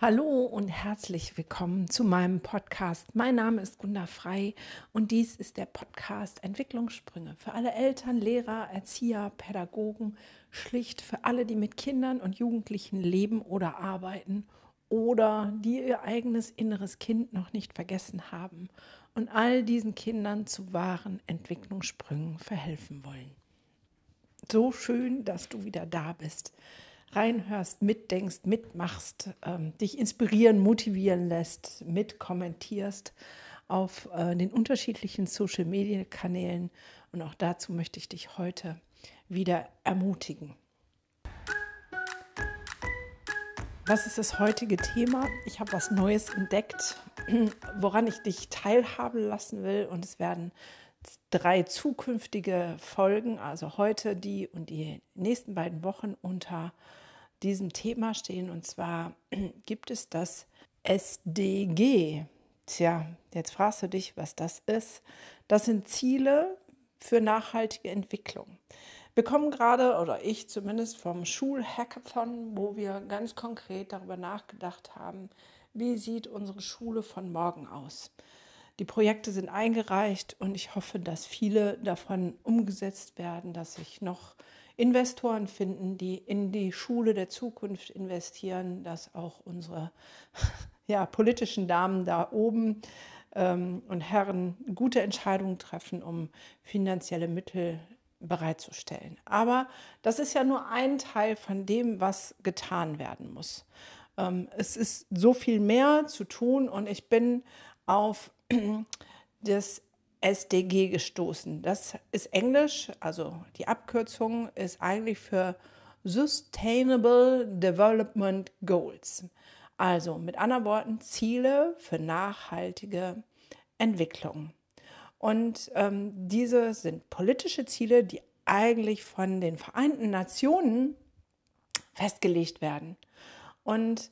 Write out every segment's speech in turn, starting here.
Hallo und herzlich willkommen zu meinem Podcast. Mein Name ist Gunda Frei und dies ist der Podcast Entwicklungssprünge für alle Eltern, Lehrer, Erzieher, Pädagogen, schlicht für alle, die mit Kindern und Jugendlichen leben oder arbeiten oder die ihr eigenes inneres Kind noch nicht vergessen haben und all diesen Kindern zu wahren Entwicklungssprüngen verhelfen wollen. So schön, dass du wieder da bist reinhörst, mitdenkst, mitmachst, ähm, dich inspirieren, motivieren lässt, mitkommentierst auf äh, den unterschiedlichen Social-Media-Kanälen. Und auch dazu möchte ich dich heute wieder ermutigen. Was ist das heutige Thema? Ich habe was Neues entdeckt, woran ich dich teilhaben lassen will. Und es werden drei zukünftige Folgen, also heute die und die nächsten beiden Wochen unter diesem Thema stehen. Und zwar gibt es das SDG. Tja, jetzt fragst du dich, was das ist. Das sind Ziele für nachhaltige Entwicklung. Wir kommen gerade, oder ich zumindest, vom Schulhackathon, wo wir ganz konkret darüber nachgedacht haben, wie sieht unsere Schule von morgen aus. Die Projekte sind eingereicht und ich hoffe, dass viele davon umgesetzt werden, dass sich noch Investoren finden, die in die Schule der Zukunft investieren, dass auch unsere ja, politischen Damen da oben ähm, und Herren gute Entscheidungen treffen, um finanzielle Mittel bereitzustellen. Aber das ist ja nur ein Teil von dem, was getan werden muss. Ähm, es ist so viel mehr zu tun und ich bin auf das SDG gestoßen. Das ist Englisch, also die Abkürzung ist eigentlich für Sustainable Development Goals. Also mit anderen Worten Ziele für nachhaltige Entwicklung. Und ähm, diese sind politische Ziele, die eigentlich von den Vereinten Nationen festgelegt werden. Und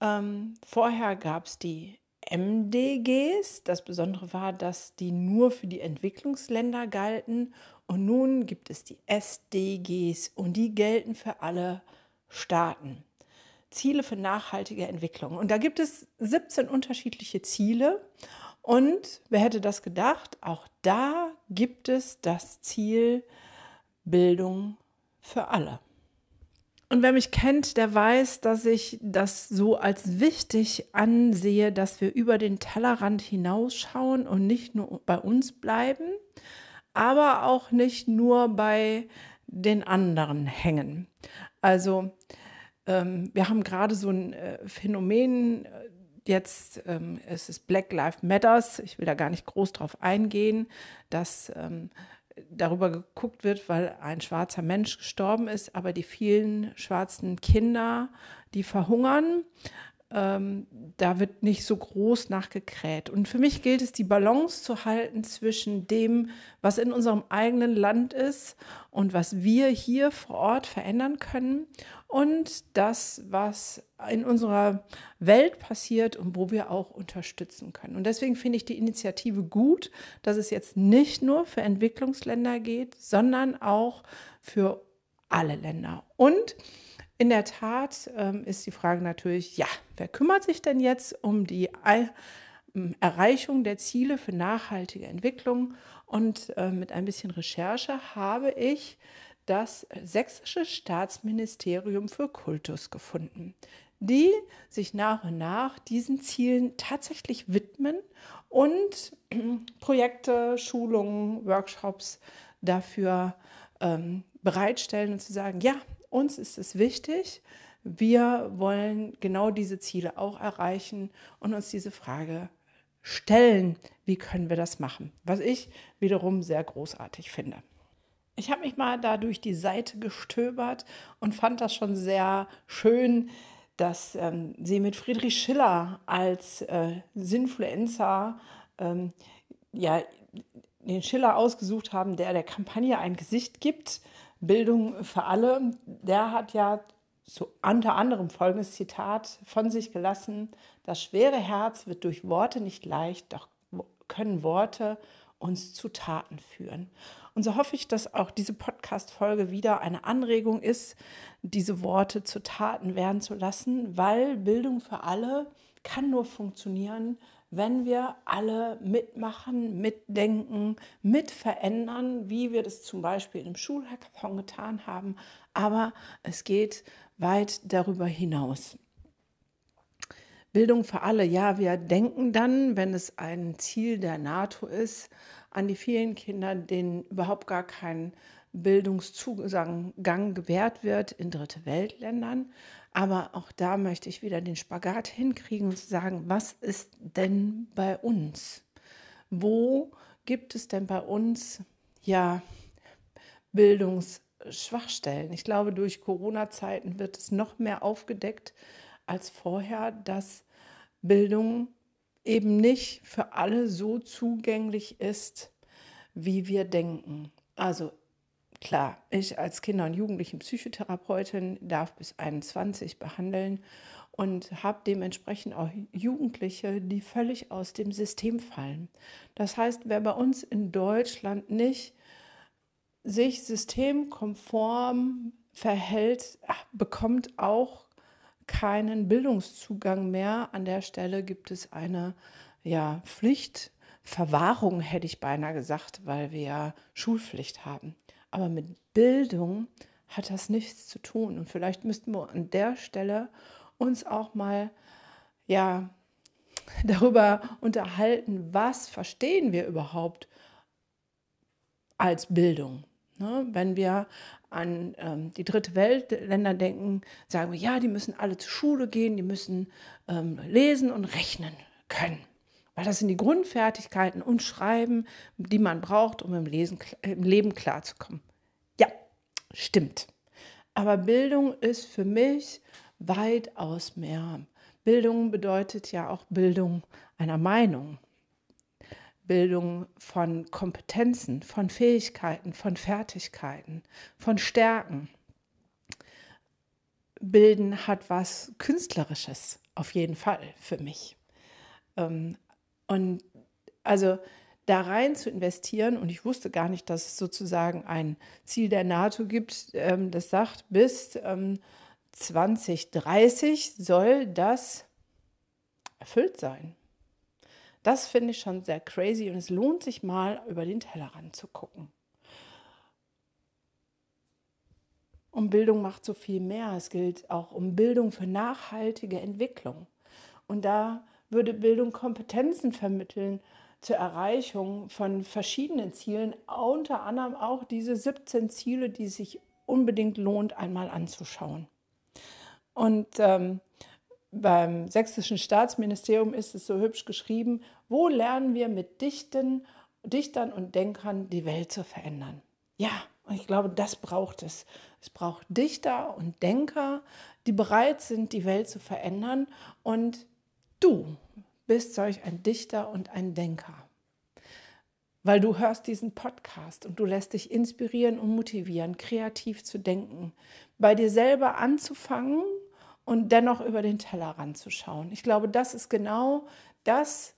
ähm, vorher gab es die MDGs. Das Besondere war, dass die nur für die Entwicklungsländer galten. Und nun gibt es die SDGs und die gelten für alle Staaten. Ziele für nachhaltige Entwicklung. Und da gibt es 17 unterschiedliche Ziele. Und wer hätte das gedacht? Auch da gibt es das Ziel Bildung für alle. Und wer mich kennt, der weiß, dass ich das so als wichtig ansehe, dass wir über den Tellerrand hinausschauen und nicht nur bei uns bleiben, aber auch nicht nur bei den anderen hängen. Also ähm, wir haben gerade so ein äh, Phänomen, äh, jetzt ähm, es ist Black Lives Matters, ich will da gar nicht groß drauf eingehen, dass ähm, darüber geguckt wird, weil ein schwarzer Mensch gestorben ist, aber die vielen schwarzen Kinder, die verhungern, ähm, da wird nicht so groß nachgekräht. Und für mich gilt es, die Balance zu halten zwischen dem, was in unserem eigenen Land ist und was wir hier vor Ort verändern können und das, was in unserer Welt passiert und wo wir auch unterstützen können. Und deswegen finde ich die Initiative gut, dass es jetzt nicht nur für Entwicklungsländer geht, sondern auch für alle Länder. Und in der Tat ähm, ist die Frage natürlich, ja, wer kümmert sich denn jetzt um die ähm, Erreichung der Ziele für nachhaltige Entwicklung? Und äh, mit ein bisschen Recherche habe ich das Sächsische Staatsministerium für Kultus gefunden, die sich nach und nach diesen Zielen tatsächlich widmen und Projekte, Schulungen, Workshops dafür ähm, bereitstellen und zu sagen, ja, uns ist es wichtig. Wir wollen genau diese Ziele auch erreichen und uns diese Frage stellen, wie können wir das machen? Was ich wiederum sehr großartig finde. Ich habe mich mal da durch die Seite gestöbert und fand das schon sehr schön, dass ähm, sie mit Friedrich Schiller als äh, Sinfluencer ähm, ja, den Schiller ausgesucht haben, der der Kampagne ein Gesicht gibt Bildung für alle, der hat ja so unter anderem folgendes Zitat von sich gelassen, das schwere Herz wird durch Worte nicht leicht, doch können Worte uns zu Taten führen. Und so hoffe ich, dass auch diese Podcast-Folge wieder eine Anregung ist, diese Worte zu Taten werden zu lassen, weil Bildung für alle kann nur funktionieren, wenn wir alle mitmachen, mitdenken, mitverändern, wie wir das zum Beispiel im Schulhackathon getan haben. Aber es geht weit darüber hinaus. Bildung für alle. Ja, wir denken dann, wenn es ein Ziel der NATO ist, an die vielen Kinder, denen überhaupt gar kein Bildungszugang gewährt wird in Dritte Weltländern. Aber auch da möchte ich wieder den Spagat hinkriegen und sagen, was ist denn bei uns? Wo gibt es denn bei uns ja Bildungsschwachstellen? Ich glaube, durch Corona-Zeiten wird es noch mehr aufgedeckt als vorher, dass Bildung eben nicht für alle so zugänglich ist, wie wir denken. Also Klar, ich als Kinder- und Jugendlichenpsychotherapeutin darf bis 21 behandeln und habe dementsprechend auch Jugendliche, die völlig aus dem System fallen. Das heißt, wer bei uns in Deutschland nicht sich systemkonform verhält, bekommt auch keinen Bildungszugang mehr. An der Stelle gibt es eine ja, Pflichtverwahrung, hätte ich beinahe gesagt, weil wir ja Schulpflicht haben. Aber mit Bildung hat das nichts zu tun. Und vielleicht müssten wir an der Stelle uns auch mal ja, darüber unterhalten, was verstehen wir überhaupt als Bildung. Ne? Wenn wir an ähm, die dritte Weltländer denken, sagen wir, ja, die müssen alle zur Schule gehen, die müssen ähm, lesen und rechnen können weil das sind die Grundfertigkeiten und Schreiben, die man braucht, um im, Lesen, im Leben klarzukommen. Ja, stimmt. Aber Bildung ist für mich weitaus mehr. Bildung bedeutet ja auch Bildung einer Meinung, Bildung von Kompetenzen, von Fähigkeiten, von Fertigkeiten, von Stärken. Bilden hat was Künstlerisches, auf jeden Fall für mich. Ähm, und also da rein zu investieren, und ich wusste gar nicht, dass es sozusagen ein Ziel der NATO gibt, ähm, das sagt, bis 2030 ähm, soll das erfüllt sein. Das finde ich schon sehr crazy und es lohnt sich mal, über den Tellerrand zu gucken. Und Bildung macht so viel mehr. Es gilt auch um Bildung für nachhaltige Entwicklung. Und da würde Bildung Kompetenzen vermitteln zur Erreichung von verschiedenen Zielen, unter anderem auch diese 17 Ziele, die sich unbedingt lohnt, einmal anzuschauen. Und ähm, beim sächsischen Staatsministerium ist es so hübsch geschrieben, wo lernen wir mit Dichten, Dichtern und Denkern die Welt zu verändern. Ja, und ich glaube, das braucht es. Es braucht Dichter und Denker, die bereit sind, die Welt zu verändern und du bist solch ein Dichter und ein Denker, weil du hörst diesen Podcast und du lässt dich inspirieren und motivieren, kreativ zu denken, bei dir selber anzufangen und dennoch über den Teller ranzuschauen. Ich glaube, das ist genau das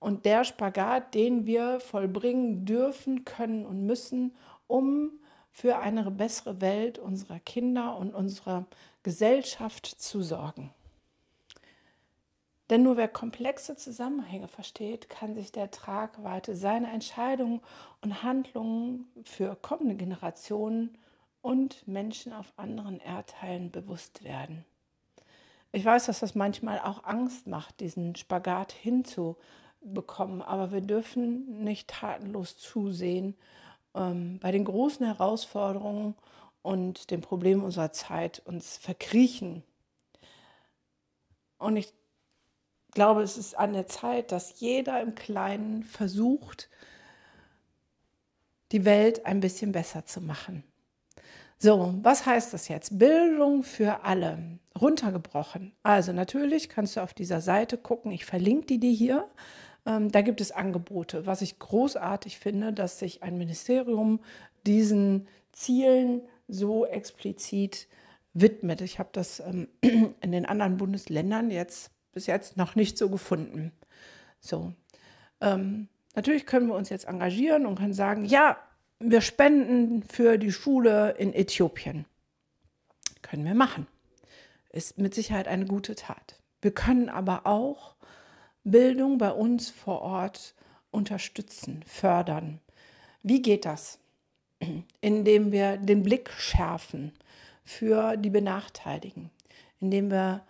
und der Spagat, den wir vollbringen dürfen, können und müssen, um für eine bessere Welt unserer Kinder und unserer Gesellschaft zu sorgen. Denn nur wer komplexe Zusammenhänge versteht, kann sich der Tragweite seiner Entscheidungen und Handlungen für kommende Generationen und Menschen auf anderen Erdteilen bewusst werden. Ich weiß, dass das manchmal auch Angst macht, diesen Spagat hinzubekommen, aber wir dürfen nicht tatenlos zusehen. Ähm, bei den großen Herausforderungen und den Problemen unserer Zeit uns verkriechen. Und ich glaube, es ist an der Zeit, dass jeder im Kleinen versucht, die Welt ein bisschen besser zu machen. So, was heißt das jetzt? Bildung für alle, runtergebrochen. Also natürlich kannst du auf dieser Seite gucken, ich verlinke die dir hier. Ähm, da gibt es Angebote, was ich großartig finde, dass sich ein Ministerium diesen Zielen so explizit widmet. Ich habe das ähm, in den anderen Bundesländern jetzt bis jetzt noch nicht so gefunden. So. Ähm, natürlich können wir uns jetzt engagieren und können sagen, ja, wir spenden für die Schule in Äthiopien. Können wir machen. Ist mit Sicherheit eine gute Tat. Wir können aber auch Bildung bei uns vor Ort unterstützen, fördern. Wie geht das? Indem wir den Blick schärfen für die Benachteiligten, indem wir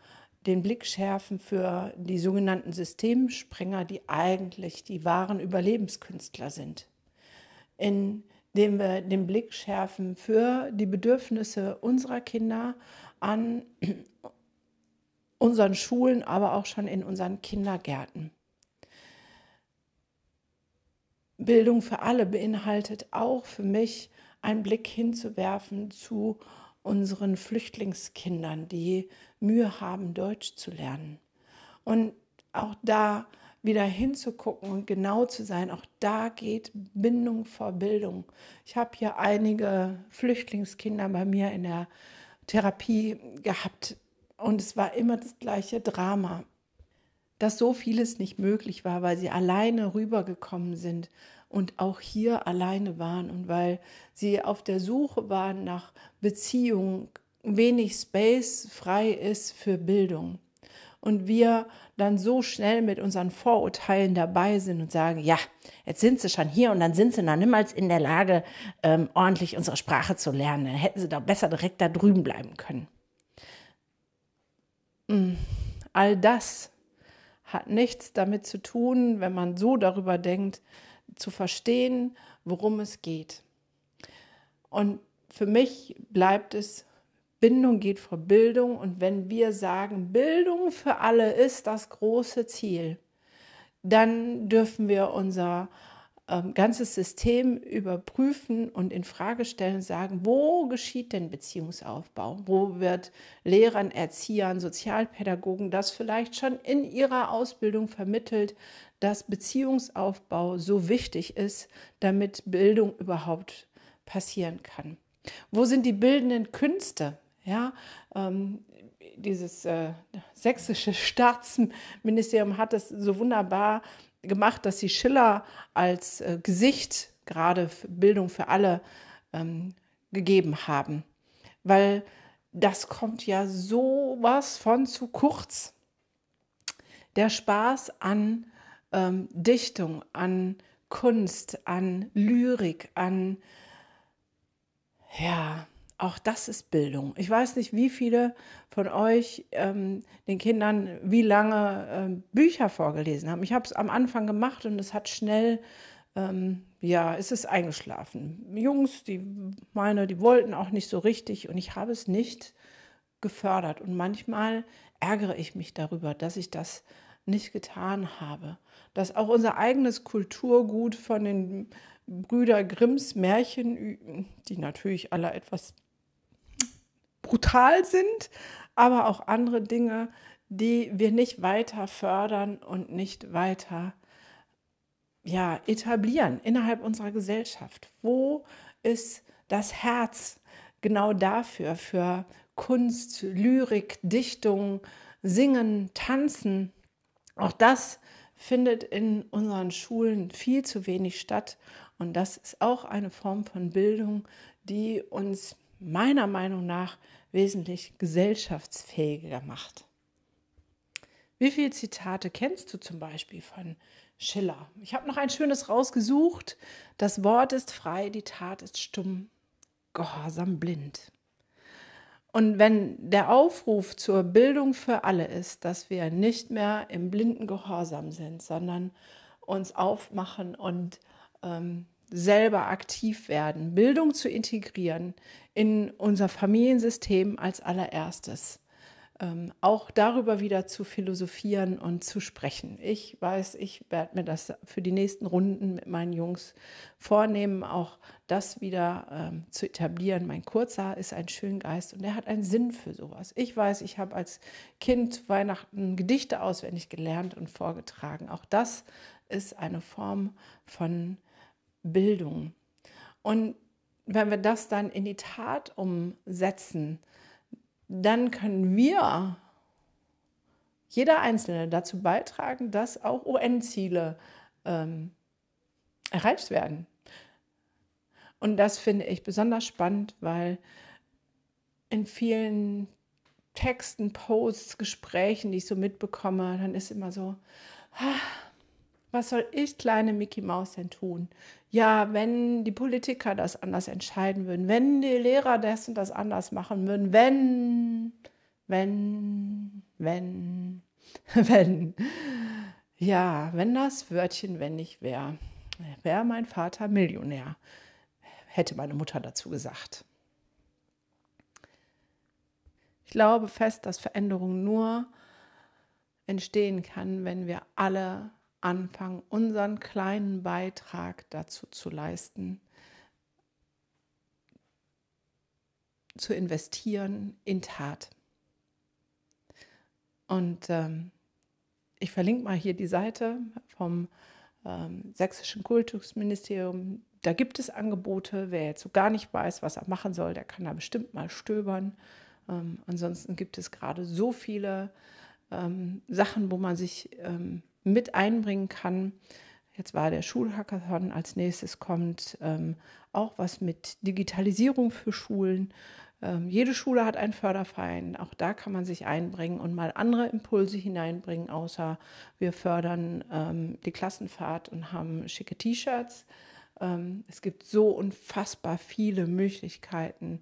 den Blick schärfen für die sogenannten Systemsprenger, die eigentlich die wahren Überlebenskünstler sind. Indem wir den Blick schärfen für die Bedürfnisse unserer Kinder an unseren Schulen, aber auch schon in unseren Kindergärten. Bildung für alle beinhaltet auch für mich einen Blick hinzuwerfen zu unseren Flüchtlingskindern, die Mühe haben, Deutsch zu lernen. Und auch da wieder hinzugucken und genau zu sein, auch da geht Bindung vor Bildung. Ich habe hier einige Flüchtlingskinder bei mir in der Therapie gehabt und es war immer das gleiche Drama dass so vieles nicht möglich war, weil sie alleine rübergekommen sind, und auch hier alleine waren und weil sie auf der Suche waren nach Beziehungen, wenig Space frei ist für Bildung. Und wir dann so schnell mit unseren Vorurteilen dabei sind und sagen, ja, jetzt sind sie schon hier und dann sind sie noch niemals in der Lage, ähm, ordentlich unsere Sprache zu lernen. Dann hätten sie doch besser direkt da drüben bleiben können. Hm, all das hat nichts damit zu tun, wenn man so darüber denkt, zu verstehen, worum es geht. Und für mich bleibt es, Bindung geht vor Bildung. Und wenn wir sagen, Bildung für alle ist das große Ziel, dann dürfen wir unser ähm, ganzes System überprüfen und in Frage stellen und sagen, wo geschieht denn Beziehungsaufbau? Wo wird Lehrern, Erziehern, Sozialpädagogen das vielleicht schon in ihrer Ausbildung vermittelt, dass Beziehungsaufbau so wichtig ist, damit Bildung überhaupt passieren kann? Wo sind die bildenden Künste? Ja, ähm, dieses äh, sächsische Staatsministerium hat es so wunderbar gemacht, dass sie Schiller als äh, Gesicht gerade Bildung für alle ähm, gegeben haben, weil das kommt ja sowas von zu kurz. Der Spaß an ähm, Dichtung, an Kunst, an Lyrik, an ja, auch das ist Bildung. Ich weiß nicht, wie viele von euch ähm, den Kindern wie lange ähm, Bücher vorgelesen haben. Ich habe es am Anfang gemacht und es hat schnell, ähm, ja, es ist eingeschlafen. Jungs, die meine, die wollten auch nicht so richtig und ich habe es nicht gefördert. Und manchmal ärgere ich mich darüber, dass ich das nicht getan habe. Dass auch unser eigenes Kulturgut von den Brüder Grimms Märchen, die natürlich alle etwas brutal sind, aber auch andere Dinge, die wir nicht weiter fördern und nicht weiter ja, etablieren innerhalb unserer Gesellschaft. Wo ist das Herz genau dafür, für Kunst, Lyrik, Dichtung, Singen, Tanzen? Auch das findet in unseren Schulen viel zu wenig statt. Und das ist auch eine Form von Bildung, die uns meiner Meinung nach wesentlich gesellschaftsfähiger macht. Wie viele Zitate kennst du zum Beispiel von Schiller? Ich habe noch ein schönes rausgesucht. Das Wort ist frei, die Tat ist stumm, gehorsam blind. Und wenn der Aufruf zur Bildung für alle ist, dass wir nicht mehr im blinden Gehorsam sind, sondern uns aufmachen und ähm, selber aktiv werden, Bildung zu integrieren in unser Familiensystem als allererstes. Ähm, auch darüber wieder zu philosophieren und zu sprechen. Ich weiß, ich werde mir das für die nächsten Runden mit meinen Jungs vornehmen, auch das wieder ähm, zu etablieren. Mein Kurzer ist ein Schöngeist und er hat einen Sinn für sowas. Ich weiß, ich habe als Kind Weihnachten Gedichte auswendig gelernt und vorgetragen. Auch das ist eine Form von Bildung. Und wenn wir das dann in die Tat umsetzen, dann können wir, jeder Einzelne, dazu beitragen, dass auch UN-Ziele ähm, erreicht werden. Und das finde ich besonders spannend, weil in vielen Texten, Posts, Gesprächen, die ich so mitbekomme, dann ist immer so, ah, was soll ich, kleine Mickey Maus, denn tun? Ja, wenn die Politiker das anders entscheiden würden, wenn die Lehrer das und das anders machen würden, wenn, wenn, wenn, wenn. Ja, wenn das Wörtchen wenn nicht wäre, wäre mein Vater Millionär, hätte meine Mutter dazu gesagt. Ich glaube fest, dass Veränderung nur entstehen kann, wenn wir alle anfangen, unseren kleinen Beitrag dazu zu leisten, zu investieren in Tat. Und ähm, ich verlinke mal hier die Seite vom ähm, Sächsischen Kultusministerium. Da gibt es Angebote. Wer jetzt so gar nicht weiß, was er machen soll, der kann da bestimmt mal stöbern. Ähm, ansonsten gibt es gerade so viele ähm, Sachen, wo man sich ähm, mit einbringen kann. Jetzt war der Schulhackathon, als nächstes kommt ähm, auch was mit Digitalisierung für Schulen. Ähm, jede Schule hat einen Förderverein, auch da kann man sich einbringen und mal andere Impulse hineinbringen, außer wir fördern ähm, die Klassenfahrt und haben schicke T-Shirts. Ähm, es gibt so unfassbar viele Möglichkeiten,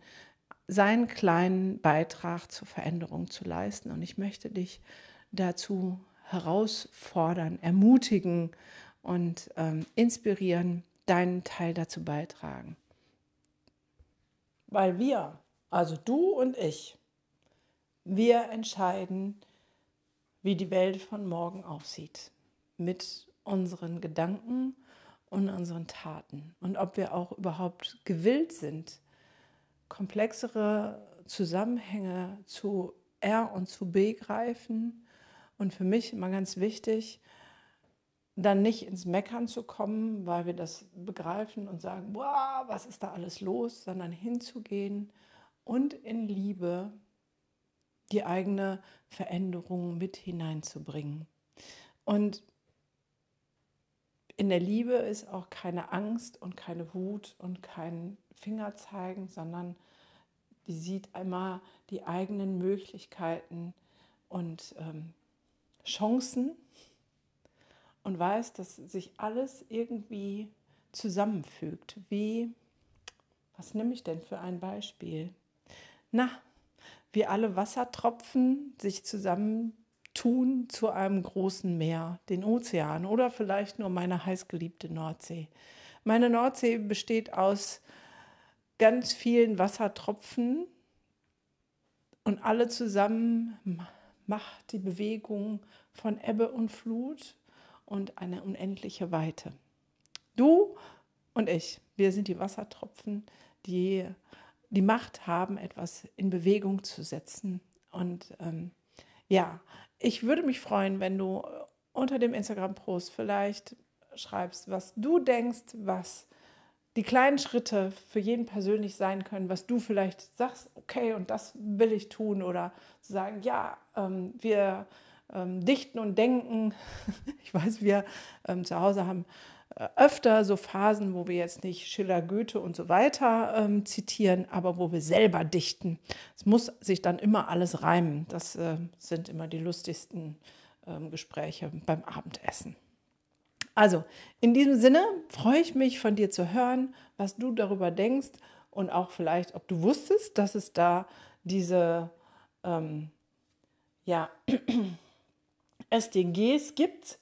seinen kleinen Beitrag zur Veränderung zu leisten und ich möchte dich dazu herausfordern, ermutigen und ähm, inspirieren, deinen Teil dazu beitragen? Weil wir, also du und ich, wir entscheiden, wie die Welt von morgen aussieht. Mit unseren Gedanken und unseren Taten. Und ob wir auch überhaupt gewillt sind, komplexere Zusammenhänge zu R und zu B greifen und für mich immer ganz wichtig, dann nicht ins Meckern zu kommen, weil wir das begreifen und sagen, wow, was ist da alles los, sondern hinzugehen und in Liebe die eigene Veränderung mit hineinzubringen. Und in der Liebe ist auch keine Angst und keine Wut und kein Fingerzeigen, sondern die sieht einmal die eigenen Möglichkeiten und ähm, Chancen und weiß, dass sich alles irgendwie zusammenfügt. Wie, was nehme ich denn für ein Beispiel? Na, wie alle Wassertropfen sich zusammentun zu einem großen Meer, den Ozean oder vielleicht nur meine heißgeliebte Nordsee. Meine Nordsee besteht aus ganz vielen Wassertropfen und alle zusammen Macht, die Bewegung von Ebbe und Flut und eine unendliche Weite. Du und ich, wir sind die Wassertropfen, die die Macht haben, etwas in Bewegung zu setzen. Und ähm, ja, ich würde mich freuen, wenn du unter dem Instagram-Post vielleicht schreibst, was du denkst, was du die kleinen Schritte für jeden persönlich sein können, was du vielleicht sagst, okay, und das will ich tun oder sagen, ja, ähm, wir ähm, dichten und denken. ich weiß, wir ähm, zu Hause haben äh, öfter so Phasen, wo wir jetzt nicht Schiller, Goethe und so weiter ähm, zitieren, aber wo wir selber dichten. Es muss sich dann immer alles reimen. Das äh, sind immer die lustigsten ähm, Gespräche beim Abendessen. Also, in diesem Sinne freue ich mich von dir zu hören, was du darüber denkst und auch vielleicht, ob du wusstest, dass es da diese ähm, ja, SDGs gibt,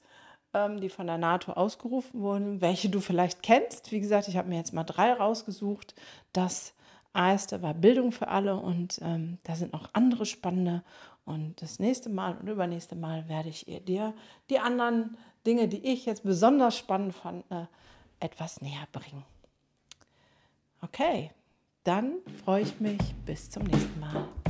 ähm, die von der NATO ausgerufen wurden, welche du vielleicht kennst. Wie gesagt, ich habe mir jetzt mal drei rausgesucht. Das erste war Bildung für alle und ähm, da sind noch andere spannende. Und das nächste Mal und übernächste Mal werde ich dir die anderen Dinge, die ich jetzt besonders spannend fand, äh, etwas näher bringen. Okay, dann freue ich mich. Bis zum nächsten Mal.